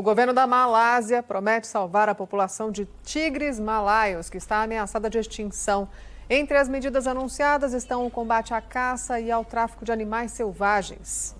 O governo da Malásia promete salvar a população de tigres malaios, que está ameaçada de extinção. Entre as medidas anunciadas estão o combate à caça e ao tráfico de animais selvagens.